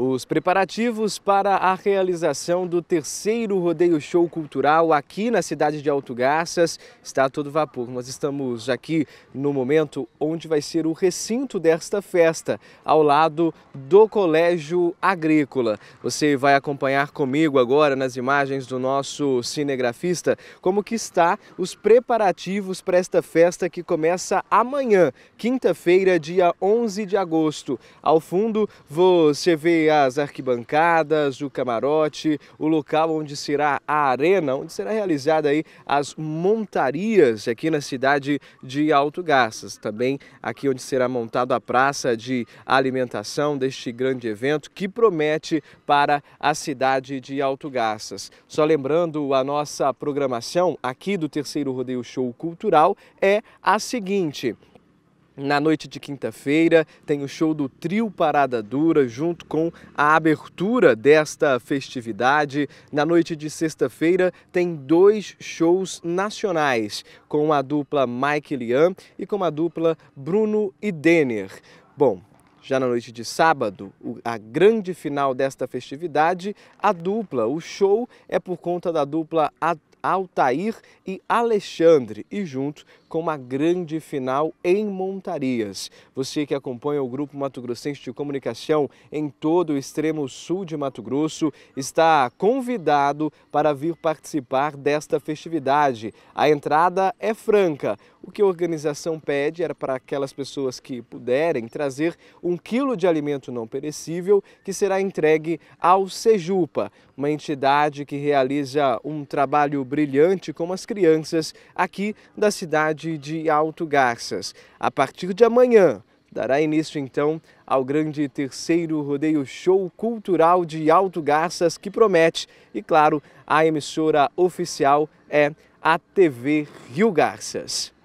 Os preparativos para a realização do terceiro rodeio show cultural aqui na cidade de Alto Garças está a todo vapor. Nós estamos aqui no momento onde vai ser o recinto desta festa, ao lado do Colégio Agrícola. Você vai acompanhar comigo agora nas imagens do nosso cinegrafista como que está os preparativos para esta festa que começa amanhã, quinta-feira, dia 11 de agosto. Ao fundo você vê as arquibancadas, o camarote, o local onde será a arena, onde será realizada aí as montarias aqui na cidade de Alto Garças. Também aqui onde será montada a praça de alimentação deste grande evento que promete para a cidade de Alto Garças. Só lembrando, a nossa programação aqui do Terceiro Rodeio Show Cultural é a seguinte. Na noite de quinta-feira tem o show do Trio Parada Dura junto com a abertura desta festividade. Na noite de sexta-feira tem dois shows nacionais com a dupla Mike Lian e com a dupla Bruno e Denner. Bom, já na noite de sábado, a grande final desta festividade, a dupla, o show é por conta da dupla Altair e Alexandre e junto com uma grande final em Montarias. Você que acompanha o Grupo Mato Grossense de Comunicação em todo o extremo sul de Mato Grosso está convidado para vir participar desta festividade. A entrada é franca. O que a organização pede era para aquelas pessoas que puderem trazer um quilo de alimento não perecível que será entregue ao Sejupa, uma entidade que realiza um trabalho brilhante com as crianças aqui da cidade cidade de Alto Garças. A partir de amanhã, dará início então ao grande terceiro rodeio show cultural de Alto Garças que promete, e claro, a emissora oficial é a TV Rio Garças.